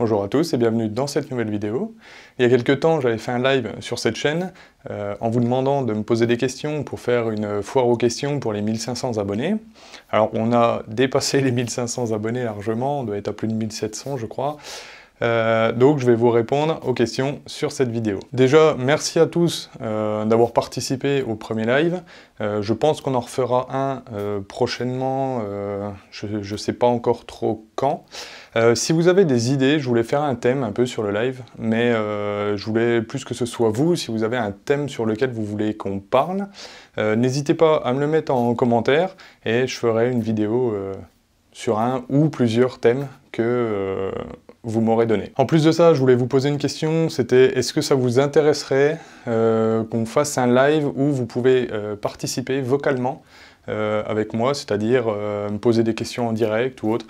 Bonjour à tous et bienvenue dans cette nouvelle vidéo. Il y a quelques temps, j'avais fait un live sur cette chaîne euh, en vous demandant de me poser des questions pour faire une foire aux questions pour les 1500 abonnés. Alors on a dépassé les 1500 abonnés largement, on doit être à plus de 1700 je crois. Euh, donc je vais vous répondre aux questions sur cette vidéo. Déjà, merci à tous euh, d'avoir participé au premier live. je pense qu'on en refera un prochainement, je ne sais pas encore trop quand. Euh, si vous avez des idées, je voulais faire un thème un peu sur le live, mais euh, je voulais plus que ce soit vous, si vous avez un thème sur lequel vous voulez qu'on parle, euh, n'hésitez pas à me le mettre en commentaire et je ferai une vidéo sur un ou plusieurs thèmes que vous m'aurez donné. En plus de ça, je voulais vous poser une question, c'était est-ce que ça vous intéresserait qu'on fasse un live où vous pouvez participer vocalement avec moi, c'est-à-dire me poser des questions en direct ou autre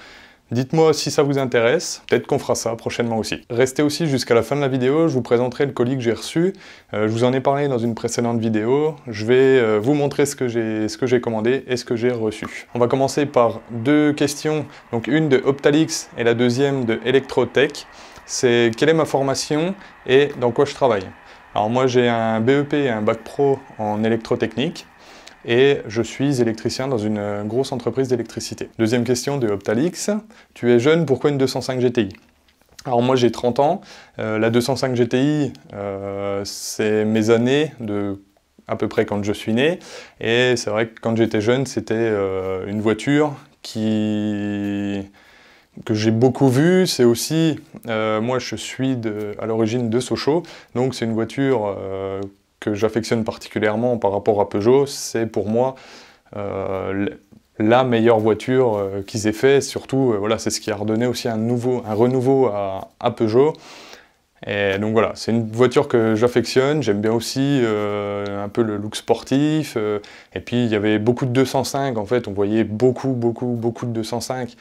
Dites-moi si ça vous intéresse, peut-être qu'on fera ça prochainement aussi. Restez aussi jusqu'à la fin de la vidéo, je vous présenterai le colis que j'ai reçu. Euh, je vous en ai parlé dans une précédente vidéo. Je vais euh, vous montrer ce que j'ai commandé et ce que j'ai reçu. On va commencer par deux questions, donc une de Optalix et la deuxième de Electrotech. C'est quelle est ma formation et dans quoi je travaille alors moi j'ai un BEP et un bac pro en électrotechnique et je suis électricien dans une euh, grosse entreprise d'électricité. Deuxième question de Optalix, tu es jeune, pourquoi une 205 GTI alors moi j'ai 30 ans, euh, la 205 GTI euh, c'est mes années de à peu près quand je suis né et c'est vrai que quand j'étais jeune c'était une voiture qui que j'ai beaucoup vu, c'est aussi, moi je suis de, à l'origine de Sochaux, donc c'est une voiture que j'affectionne particulièrement par rapport à Peugeot, c'est pour moi euh, la meilleure voiture euh, qu'ils aient fait. Surtout, euh, voilà, c'est ce qui a redonné aussi un, nouveau, un renouveau à, à Peugeot. Et donc voilà, c'est une voiture que j'affectionne. J'aime bien aussi un peu le look sportif. et puis il y avait beaucoup de 205 en fait. On voyait beaucoup, beaucoup, beaucoup de 205.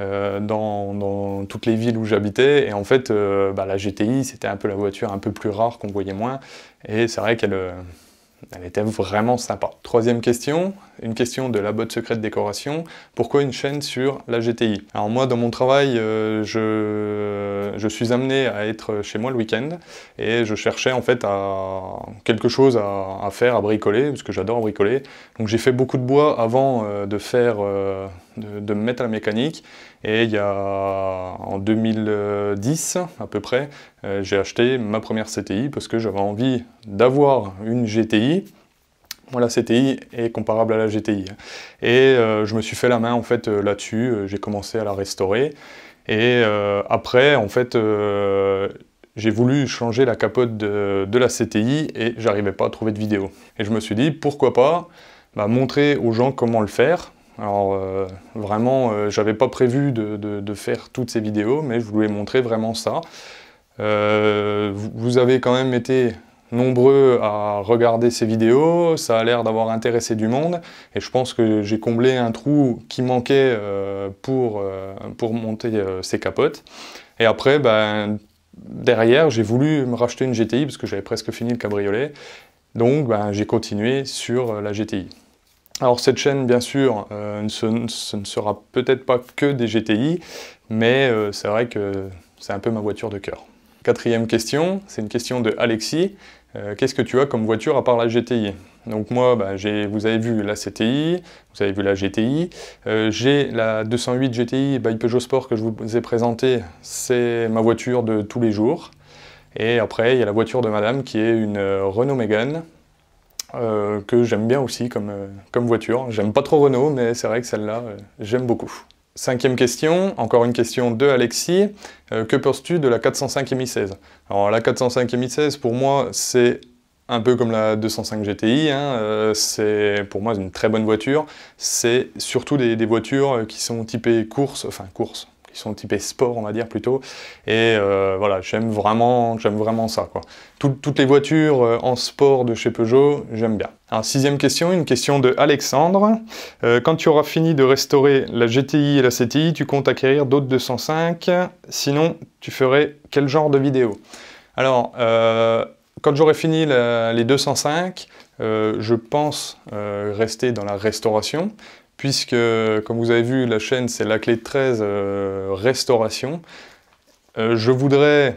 Euh, dans, toutes les villes où j'habitais. Et en fait, euh, bah, la GTI, c'était un peu la voiture un peu plus rare qu'on voyait moins. Et c'est vrai qu'elle euh, elle était vraiment sympa. Troisième question, une question de la botte secrète décoration. Pourquoi une chaîne sur la GTI Alors moi, dans mon travail, je, je, suis amené à être chez moi le week-end. Et je cherchais en fait à quelque chose à, à faire, à bricoler, parce que j'adore bricoler. Donc j'ai fait beaucoup de bois avant de faire de, me mettre à la mécanique. Et il y a en 2010 à peu près, euh, j'ai acheté ma première CTI parce que j'avais envie d'avoir une GTI. Moi, la CTI est comparable à la GTI. Et euh, je me suis fait la main en fait euh, là-dessus. J'ai commencé à la restaurer. Et après, en fait, j'ai voulu changer la capote de, la CTI et j'arrivais pas à trouver de vidéo. Et je me suis dit, pourquoi pas bah, montrer aux gens comment le faire, alors euh, vraiment, euh, j'avais pas prévu de, faire toutes ces vidéos, mais je voulais montrer vraiment ça. Euh, vous avez quand même été nombreux à regarder ces vidéos, ça a l'air d'avoir intéressé du monde, et je pense que j'ai comblé un trou qui manquait pour, monter ces capotes. Et après, ben, derrière, j'ai voulu me racheter une GTI, parce que j'avais presque fini le cabriolet, donc ben, j'ai continué sur la GTI. Alors cette chaîne, bien sûr, euh, ce, ne sera peut-être pas que des GTI, mais euh, c'est vrai que c'est un peu ma voiture de cœur. Quatrième question, c'est une question de Alexis. Euh, qu'est-ce que tu as comme voiture à part la GTI Donc moi, bah, vous avez vu la CTI, vous avez vu la GTI. J'ai la 208 GTI by Peugeot Sport que je vous ai présentée. C'est ma voiture de tous les jours. Et après, il y a la voiture de madame qui est une Renault Mégane euh, que j'aime bien aussi comme, euh, comme voiture. J'aime pas trop Renault, mais c'est vrai que celle-là, euh, j'aime beaucoup. Cinquième question, encore une question de Alexis. que penses-tu de la 405 Mi16 Alors la 405 Mi16, pour moi, c'est un peu comme la 205 GTI, hein. c'est pour moi une très bonne voiture. C'est surtout des voitures qui sont typées course, enfin course, qui sont typés sport, on va dire plutôt. Et euh, voilà, j'aime vraiment, j'aime vraiment ça. Quoi. toutes les voitures euh, en sport de chez Peugeot, j'aime bien. Alors, sixième question, une question de Alexandre. Euh, quand tu auras fini de restaurer la GTI et la CTI, tu comptes acquérir d'autres 205 Sinon, tu ferais quel genre de vidéo Alors, quand j'aurai fini les 205, je pense rester dans la restauration puisque, comme vous avez vu, la chaîne, c'est la clé de 13 euh, restauration. Euh, je voudrais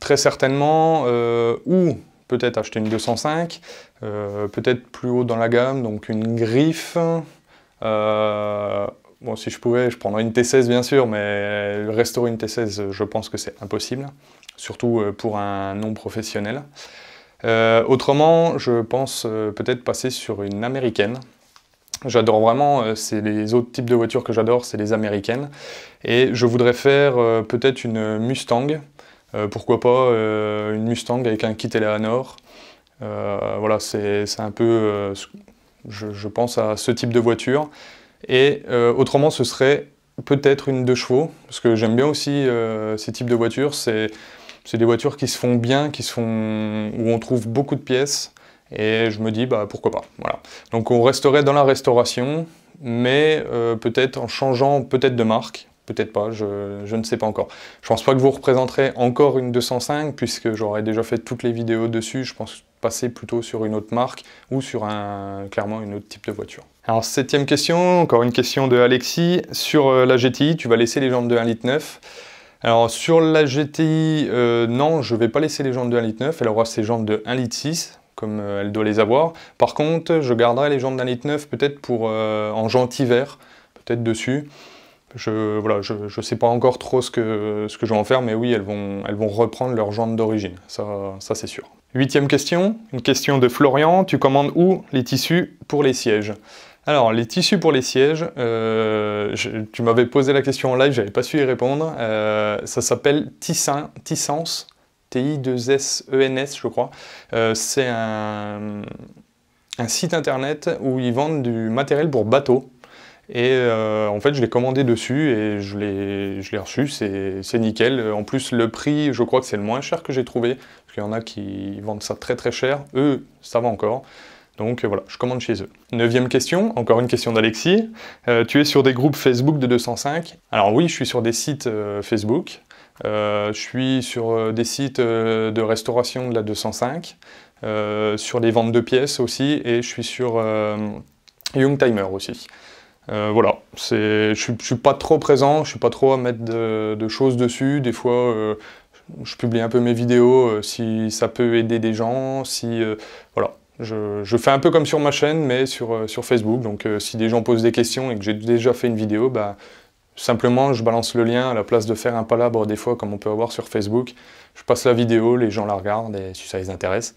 très certainement, euh, ou peut-être acheter une 205, peut-être plus haut dans la gamme, donc une griffe, Bon, si je pouvais, je prendrais une T16 bien sûr, mais restaurer une T16, je pense que c'est impossible, surtout pour un non-professionnel. autrement, je pense peut-être passer sur une américaine, J'adore vraiment, euh, c'est les autres types de voitures que j'adore, c'est les américaines. Et je voudrais faire euh, peut-être une Mustang, euh, pourquoi pas une Mustang avec un kit Eleanor. voilà, c'est un peu, je, pense à ce type de voiture. Et autrement, ce serait peut-être une deux chevaux, parce que j'aime bien aussi ces types de voitures. C'est des voitures qui se font bien, qui où on trouve beaucoup de pièces. Et je me dis, bah, pourquoi pas. Voilà. Donc on resterait dans la restauration, mais euh, peut-être en changeant peut-être de marque, peut-être pas, je, ne sais pas encore. Je pense pas que vous représenterez encore une 205, puisque j'aurais déjà fait toutes les vidéos dessus, je pense passer plutôt sur une autre marque ou sur un, clairement une autre type de voiture. Alors septième question, encore une question de Alexis. Sur euh, la GTI, tu vas laisser les jambes de 1,9 litre alors sur la GTI, euh, non, je ne vais pas laisser les jambes de 1,9 litre, elle aura ses jambes de 1,6 litre, comme euh, elle doit les avoir. Par contre, je garderai les jambes d'un litre neuf peut-être pour euh, en gentil vert, peut-être dessus. Je voilà, je, sais pas encore trop ce que, ce que je vais en faire, mais oui, elles vont, elles vont reprendre leurs jambes d'origine, ça, c'est sûr. Huitième question, une question de Florian, tu commandes où les tissus pour les sièges alors, les tissus pour les sièges, euh, tu m'avais posé la question en live, n'avais pas su y répondre. ça s'appelle Tissin, TI2SENS, e je crois. Euh, c'est un, site internet où ils vendent du matériel pour bateaux. Et euh, en fait, je l'ai commandé dessus et je l'ai reçu, c'est nickel. En plus, le prix, je crois que c'est le moins cher que j'ai trouvé, parce qu'il y en a qui vendent ça très très cher. Eux, ça va encore. Donc voilà, je commande chez eux. Neuvième question, encore une question d'Alexis. Euh, tu es sur des groupes Facebook de 205 Alors oui, je suis sur des sites Facebook. Euh, je suis sur euh, des sites euh, de restauration de la 205, sur les ventes de pièces aussi, et je suis sur Youngtimer aussi. voilà, je ne suis, pas trop présent, je ne suis pas trop à mettre de, choses dessus. Des fois, je publie un peu mes vidéos si ça peut aider des gens. Si, voilà. Je, fais un peu comme sur ma chaîne, mais sur, sur Facebook. Donc si des gens posent des questions et que j'ai déjà fait une vidéo, bah, Simplement, je balance le lien à la place de faire un palabre des fois comme on peut avoir sur Facebook. Je passe la vidéo, les gens la regardent et si ça les intéresse.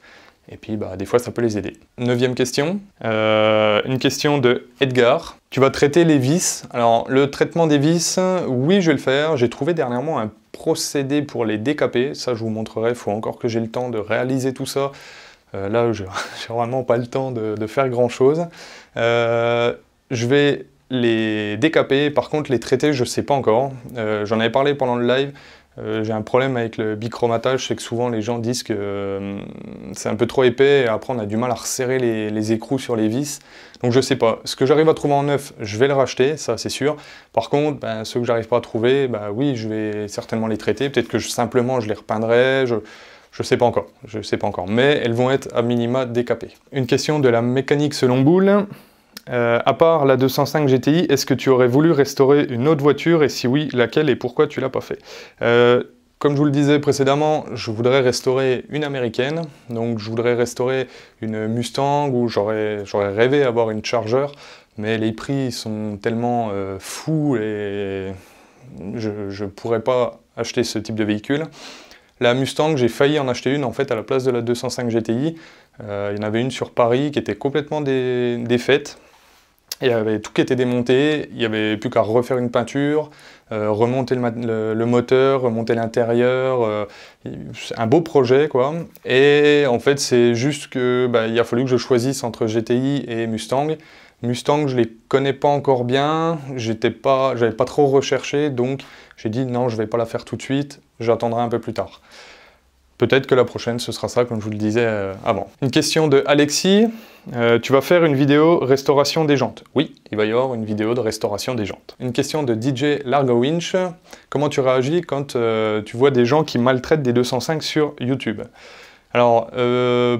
Et puis, bah, des fois, ça peut les aider. Neuvième question, euh, une question de Edgar. Tu vas traiter les vis. Alors, le traitement des vis, oui, je vais le faire. J'ai trouvé dernièrement un procédé pour les décaper. Ça, je vous montrerai. Il faut encore que j'ai le temps de réaliser tout ça. Euh, là, je n'ai vraiment pas le temps de, faire grand-chose. Euh, je vais les décaper, par contre, les traiter, je ne sais pas encore. Euh, j'en avais parlé pendant le live. Euh, j'ai un problème avec le bichromatage, C'est que souvent les gens disent que euh, c'est un peu trop épais et après on a du mal à resserrer les, écrous sur les vis. Donc je ne sais pas. Ce que j'arrive à trouver en neuf, je vais le racheter, ça c'est sûr. Par contre, ben, ceux que j'arrive pas à trouver, ben, oui, je vais certainement les traiter. Peut-être que simplement je les repeindrai. Je... ne sais pas encore, je sais pas encore, mais elles vont être à minima décapées. Une question de la mécanique selon boule. Euh, à part la 205 GTI, est-ce que tu aurais voulu restaurer une autre voiture et si oui, laquelle et pourquoi tu l'as pas fait euh, comme je vous le disais précédemment, je voudrais restaurer une américaine, donc je voudrais restaurer une Mustang ou j'aurais rêvé avoir une Charger, mais les prix sont tellement euh, fous et je ne pourrais pas acheter ce type de véhicule. La Mustang, j'ai failli en acheter une en fait à la place de la 205 GTI. il y en avait une sur Paris qui était complètement défaite. Il y avait tout qui était démonté, il n'y avait plus qu'à refaire une peinture, euh, remonter le, moteur, remonter l'intérieur, euh, un beau projet quoi. Et en fait c'est juste que bah, a fallu que je choisisse entre GTI et Mustang. Mustang je ne les connais pas encore bien, j'étais pas, pas trop recherché donc j'ai dit non je ne vais pas la faire tout de suite, j'attendrai un peu plus tard. Peut-être que la prochaine, ce sera ça, comme je vous le disais euh, avant. Une question de Alexis. Euh, tu vas faire une vidéo restauration des jantes. Oui, il va y avoir une vidéo de restauration des jantes. Une question de DJ Largo Winch. Comment tu réagis quand euh, tu vois des gens qui maltraitent des 205 sur YouTube Alors, euh,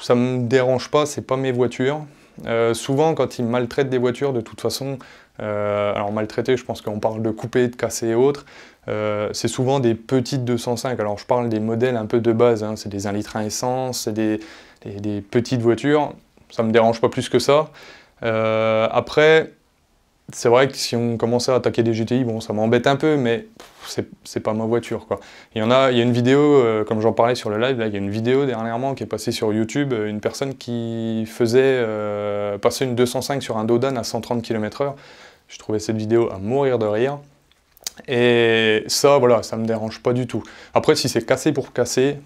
ça me dérange pas, c'est pas mes voitures. Euh, souvent, quand ils maltraitent des voitures, de toute façon, euh, alors maltraiter, je pense qu'on parle de couper, de casser et autres, euh, c'est souvent des petites 205. Alors je parle des modèles un peu de base, hein. c'est des 1 litre essence, c'est des, petites voitures, ça me dérange pas plus que ça. après, c'est vrai que si on commençait à attaquer des GTI, bon, ça m'embête un peu, mais c'est pas ma voiture, quoi. Il y en a, il y a une vidéo, euh, comme j'en parlais sur le live, là, il y a une vidéo dernièrement qui est passée sur YouTube, euh, une personne qui faisait euh, passer une 205 sur un Dodan à 130 km/h. Je trouvais cette vidéo à mourir de rire. Et ça, voilà, ça me dérange pas du tout. Après, si c'est cassé pour casser,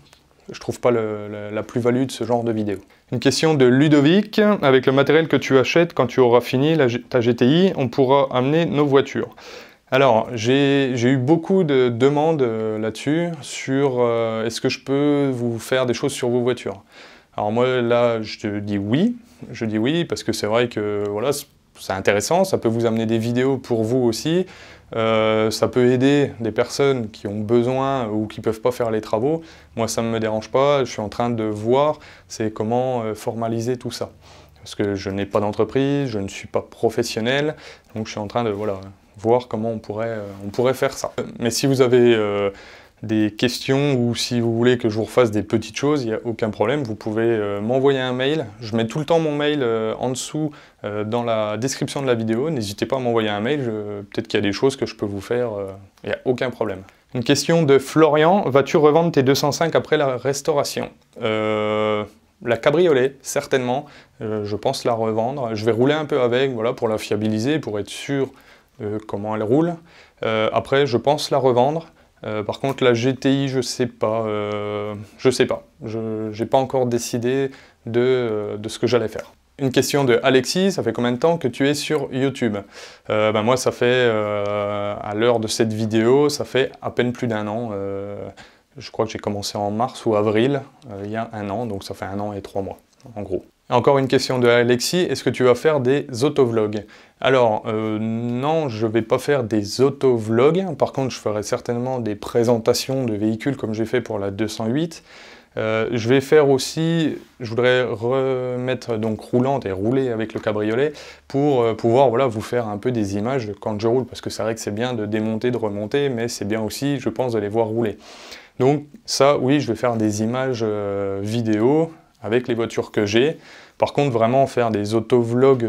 je trouve pas la plus-value de ce genre de vidéo. Une question de Ludovic. Avec le matériel que tu achètes quand tu auras fini ta GTI, on pourra amener nos voitures. Alors, j'ai eu beaucoup de demandes euh, là-dessus sur euh, est-ce que je peux vous faire des choses sur vos voitures. Alors moi, là, je te dis oui. Je dis oui parce que c'est vrai que voilà, c'est intéressant, ça peut vous amener des vidéos pour vous aussi. Euh, ça peut aider des personnes qui ont besoin ou qui ne peuvent pas faire les travaux. Moi, ça ne me dérange pas. Je suis en train de voir c'est comment euh, formaliser tout ça. Parce que je n'ai pas d'entreprise, je ne suis pas professionnel, donc je suis en train de voilà, voir comment on pourrait, euh, on pourrait faire ça. Mais si vous avez des questions ou si vous voulez que je vous refasse des petites choses, il n'y a aucun problème, vous pouvez euh, m'envoyer un mail. Je mets tout le temps mon mail euh, en dessous euh, dans la description de la vidéo. N'hésitez pas à m'envoyer un mail, peut-être qu'il y a des choses que je peux vous faire, il n'y a aucun problème. Une question de Florian, vas-tu revendre tes 205 après la restauration la cabriolet, certainement, je pense la revendre. Je vais rouler un peu avec, voilà, pour la fiabiliser, pour être sûr comment elle roule. après, je pense la revendre. Euh, par contre, la GTI, euh, je sais pas. je sais pas. Je n'ai pas encore décidé de, euh, de ce que j'allais faire. Une question de Alexis, ça fait combien de temps que tu es sur YouTube ben Moi, ça fait, à l'heure de cette vidéo, ça fait à peine plus d'un an. je crois que j'ai commencé en mars ou avril, il y a un an, donc ça fait un an et trois mois, en gros. Encore une question de Alexis, est-ce que tu vas faire des autovlogs Alors, euh, non, je ne vais pas faire des autovlogs. Par contre, je ferai certainement des présentations de véhicules comme j'ai fait pour la 208. Euh, je vais faire aussi, je voudrais remettre donc roulante et rouler avec le cabriolet pour euh, pouvoir voilà, vous faire un peu des images quand je roule, parce que c'est vrai que c'est bien de démonter, de remonter, mais c'est bien aussi, je pense, de les voir rouler. Donc ça, oui, je vais faire des images vidéo avec les voitures que j'ai. Par contre, vraiment faire des auto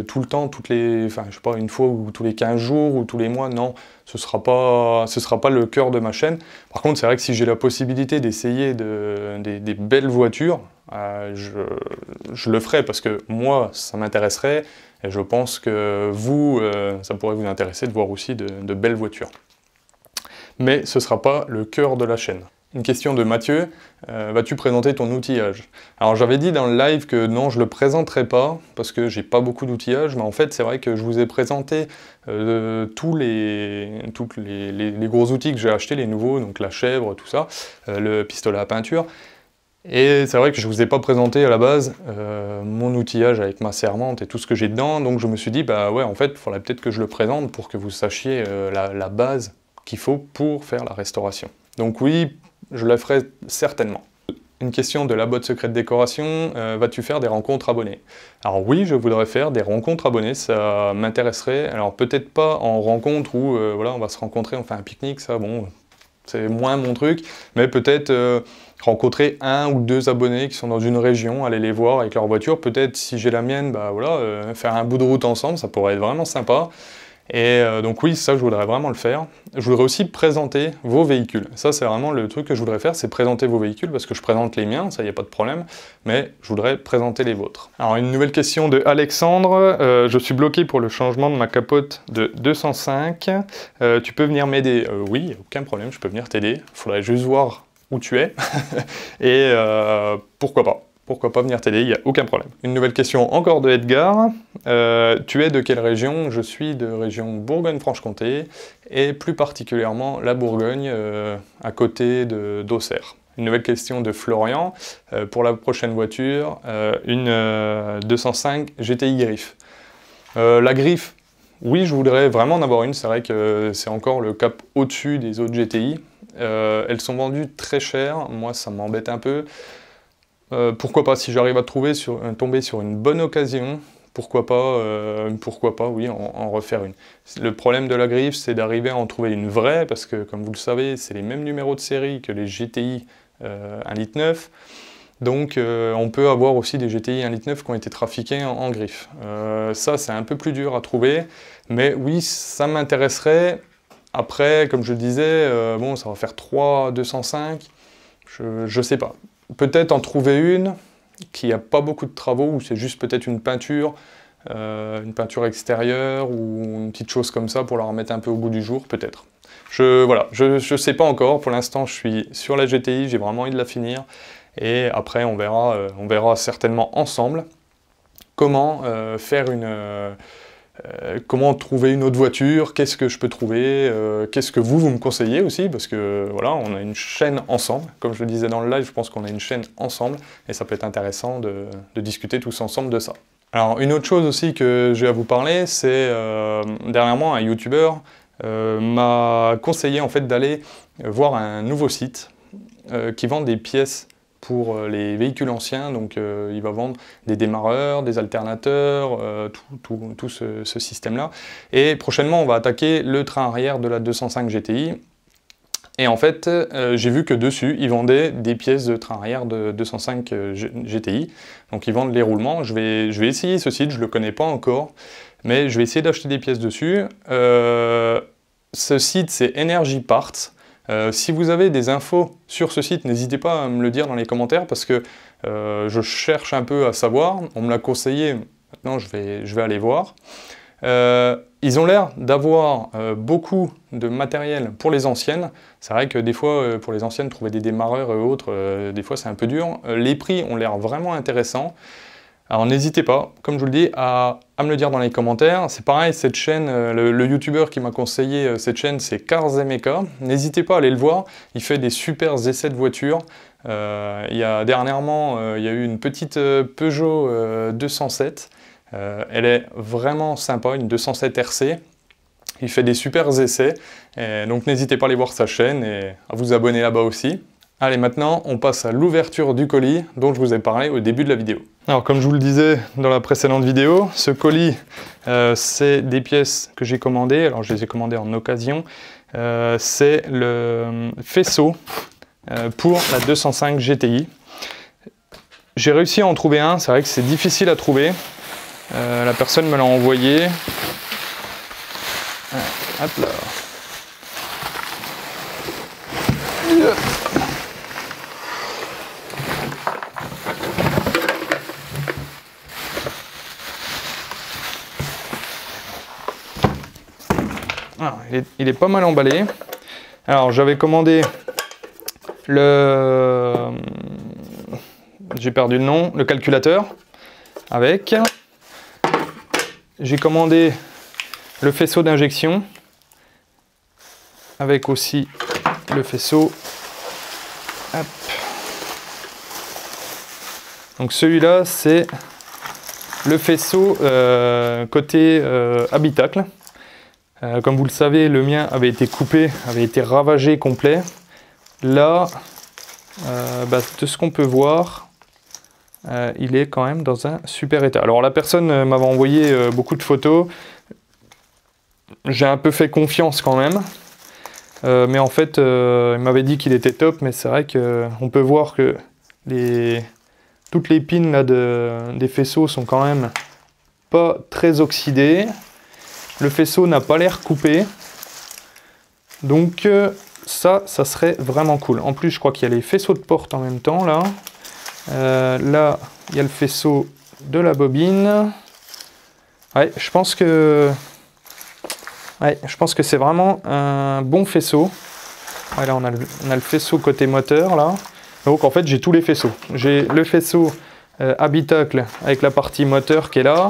tout le temps, toutes les, enfin, je sais pas, une fois ou tous les 15 jours ou tous les mois, non, ce sera pas, sera pas le cœur de ma chaîne. Par contre, c'est vrai que si j'ai la possibilité d'essayer des, belles voitures, euh, je, le ferai parce que moi, ça m'intéresserait et je pense que vous, euh, ça pourrait vous intéresser de voir aussi de, de belles voitures. Mais ce ne sera pas le cœur de la chaîne une question de Mathieu, euh, vas-tu présenter ton outillage Alors j'avais dit dans le live que non, je ne le présenterai pas parce que j'ai pas beaucoup d'outillage, mais en fait c'est vrai que je vous ai présenté euh, tous, les, gros outils que j'ai achetés, les nouveaux, donc la chèvre, tout ça, euh, le pistolet à peinture. Et c'est vrai que je ne vous ai pas présenté à la base mon outillage avec ma sermente et tout ce que j'ai dedans, donc je me suis dit, bah ouais, en fait, il faudrait peut-être que je le présente pour que vous sachiez la base qu'il faut pour faire la restauration. Donc oui, je la ferai certainement. Une question de la boîte secrète décoration, euh, vas-tu faire des rencontres abonnées Alors oui, je voudrais faire des rencontres abonnées, ça m'intéresserait. Alors peut-être pas en rencontre où euh, voilà, on va se rencontrer, on fait un pique-nique, ça bon, c'est moins mon truc, mais peut-être euh, rencontrer un ou deux abonnés qui sont dans une région, aller les voir avec leur voiture, peut-être si j'ai la mienne, bah voilà, faire un bout de route ensemble, ça pourrait être vraiment sympa. Et euh, donc oui, ça je voudrais vraiment le faire. Je voudrais aussi présenter vos véhicules. Ça c'est vraiment le truc que je voudrais faire, c'est présenter vos véhicules, parce que je présente les miens, ça y a pas de problème, mais je voudrais présenter les vôtres. Alors une nouvelle question de Alexandre, euh, je suis bloqué pour le changement de ma capote de 205, euh, tu peux venir m'aider Oui, aucun problème, je peux venir t'aider, Il faudrait juste voir où tu es, et pourquoi pas pourquoi pas venir t'aider, il n'y a aucun problème. Une nouvelle question encore de Edgar. Euh, tu es de quelle région Je suis de région Bourgogne-Franche-Comté, et plus particulièrement la Bourgogne, euh, à côté d'Auxerre. Une nouvelle question de Florian. Euh, pour la prochaine voiture, une 205 GTI Griffe. la Griffe, oui, je voudrais vraiment en avoir une. C'est vrai que c'est encore le cap au-dessus des autres GTI. elles sont vendues très cher. Moi, ça m'embête un peu. Euh, pourquoi pas, si j'arrive à trouver sur, euh, tomber sur une bonne occasion, pourquoi pas, euh, pourquoi pas, oui, en, refaire une. Le problème de la griffe, c'est d'arriver à en trouver une vraie, parce que comme vous le savez, c'est les mêmes numéros de série que les GTI euh, 1 9. Donc on peut avoir aussi des GTI 1.9 qui ont été trafiqués en, griffe. ça c'est un peu plus dur à trouver, mais oui ça m'intéresserait. Après comme je le disais, bon ça va faire 3 205, je ne sais pas peut-être en trouver une qui n'a pas beaucoup de travaux, ou c'est juste peut-être une peinture, euh, une peinture extérieure ou une petite chose comme ça pour la remettre un peu au goût du jour, peut-être. Je voilà, je, sais pas encore. Pour l'instant, je suis sur la GTI, j'ai vraiment envie de la finir. Et après, on verra, euh, on verra certainement ensemble comment euh, faire une euh, comment trouver une autre voiture, qu'est-ce que je peux trouver, euh, qu'est-ce que vous, vous me conseillez aussi, parce que voilà, on a une chaîne ensemble. Comme je le disais dans le live, je pense qu'on a une chaîne ensemble, et ça peut être intéressant de, discuter tous ensemble de ça. Alors, une autre chose aussi que j'ai à vous parler, c'est euh, dernièrement un YouTuber m'a conseillé en fait d'aller voir un nouveau site qui vend des pièces pour euh, les véhicules anciens. Donc euh, il va vendre des démarreurs, des alternateurs, euh, tout, ce, système-là. Et prochainement, on va attaquer le train arrière de la 205 GTI. Et en fait, j'ai vu que dessus, ils vendaient des pièces de train arrière de 205 GTI. Donc ils vendent les roulements. Je vais, je vais essayer ce site, je ne le connais pas encore, mais je vais essayer d'acheter des pièces dessus. ce site, c'est Energy Parts. Euh, si vous avez des infos sur ce site, n'hésitez pas à me le dire dans les commentaires parce que euh, je cherche un peu à savoir. On me l'a conseillé, maintenant je vais, aller voir. Euh, ils ont l'air d'avoir beaucoup de matériel pour les anciennes. C'est vrai que des fois, pour les anciennes, trouver des démarreurs et autres, des fois c'est un peu dur. les prix ont l'air vraiment intéressants. Alors n'hésitez pas, comme je vous le dis, à, me le dire dans les commentaires. C'est pareil, cette chaîne, euh, le, youtubeur qui m'a conseillé euh, cette chaîne, c'est Karzemeka. N'hésitez pas à aller le voir, il fait des super essais de voitures. Euh, dernièrement, il y a eu une petite Peugeot 207. elle est vraiment sympa, une 207 RC. Il fait des super essais, donc n'hésitez pas à aller voir sa chaîne et à vous abonner là-bas aussi. Allez, maintenant, on passe à l'ouverture du colis dont je vous ai parlé au début de la vidéo. Alors comme je vous le disais dans la précédente vidéo, ce colis, euh, c'est des pièces que j'ai commandées, alors je les ai commandées en occasion, euh, c'est le faisceau euh, pour la 205 GTI. J'ai réussi à en trouver un, c'est vrai que c'est difficile à trouver, la personne me l'a envoyé. hop là. il est, pas mal emballé. Alors j'avais commandé le... J'ai perdu le nom, le calculateur avec. J'ai commandé le faisceau d'injection avec aussi le faisceau. Donc celui-là, c'est le faisceau euh, côté euh, habitacle. Euh, comme vous le savez, le mien avait été coupé, avait été ravagé complet. Là, euh, bah, de ce qu'on peut voir, euh, il est quand même dans un super état. Alors la personne euh, m'avait envoyé beaucoup de photos. J'ai un peu fait confiance quand même. mais en fait, il m'avait dit qu'il était top, mais c'est vrai qu'on peut voir que toutes les pines des faisceaux sont quand même pas très oxydées. Le faisceau n'a pas l'air coupé. Donc euh, ça, ça serait vraiment cool. En plus, je crois qu'il y a les faisceaux de porte en même temps, là. Euh, là, il y a le faisceau de la bobine. Ouais, je pense que... Ouais, je pense que c'est vraiment un bon faisceau. Voilà, on a, le, faisceau côté moteur, là. Donc, en fait, j'ai tous les faisceaux. J'ai le faisceau euh, habitacle avec la partie moteur qui est là.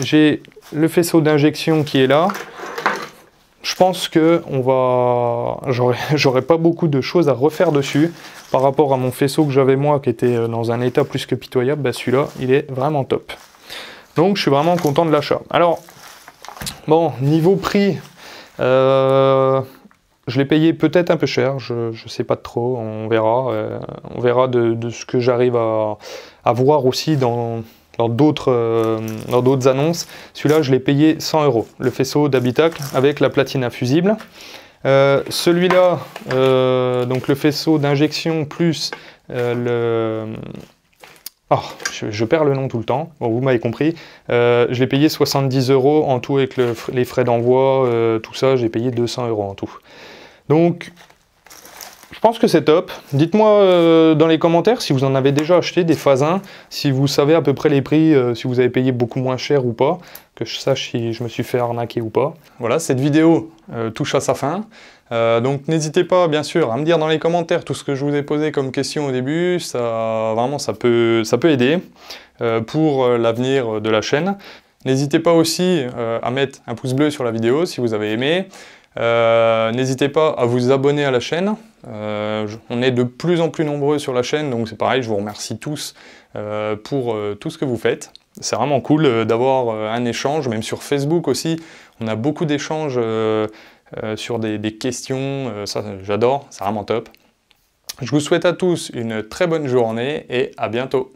J'ai le faisceau d'injection qui est là, je pense que on va, j'aurais pas beaucoup de choses à refaire dessus par rapport à mon faisceau que j'avais moi qui était euh, dans un état plus que pitoyable. Bah, celui-là, il est vraiment top. Donc je suis vraiment content de l'achat. Alors bon niveau prix, euh, je l'ai payé peut-être un peu cher. Je ne sais pas trop. On verra. Euh, on verra de, ce que j'arrive à, à voir aussi dans euh, dans d'autres annonces. Celui-là, je l'ai payé 100 euros, le faisceau d'habitacle avec la platine à fusible euh, Celui-là, euh, donc le faisceau d'injection plus le... Oh, je, perds le nom tout le temps. Bon, vous m'avez compris. je l'ai payé 70 euros en tout avec les frais d'envoi, tout ça. J'ai payé 200 euros en tout. Donc, je pense que c'est top. Dites-moi euh, dans les commentaires si vous en avez déjà acheté des phasins, 1, si vous savez à peu près les prix, euh, si vous avez payé beaucoup moins cher ou pas, que je sache si je me suis fait arnaquer ou pas. Voilà, cette vidéo euh, touche à sa fin. donc n'hésitez pas, bien sûr, à me dire dans les commentaires tout ce que je vous ai posé comme question au début. vraiment, ça peut, ça peut aider pour l'avenir de la chaîne. N'hésitez pas aussi à mettre un pouce bleu sur la vidéo si vous avez aimé. Euh, n'hésitez pas à vous abonner à la chaîne. Euh, on est de plus en plus nombreux sur la chaîne, donc c'est pareil, je vous remercie tous euh, pour tout ce que vous faites. C'est vraiment cool d'avoir un échange, même sur Facebook aussi. On a beaucoup d'échanges sur des questions, ça j'adore, c'est vraiment top. Je vous souhaite à tous une très bonne journée et à bientôt.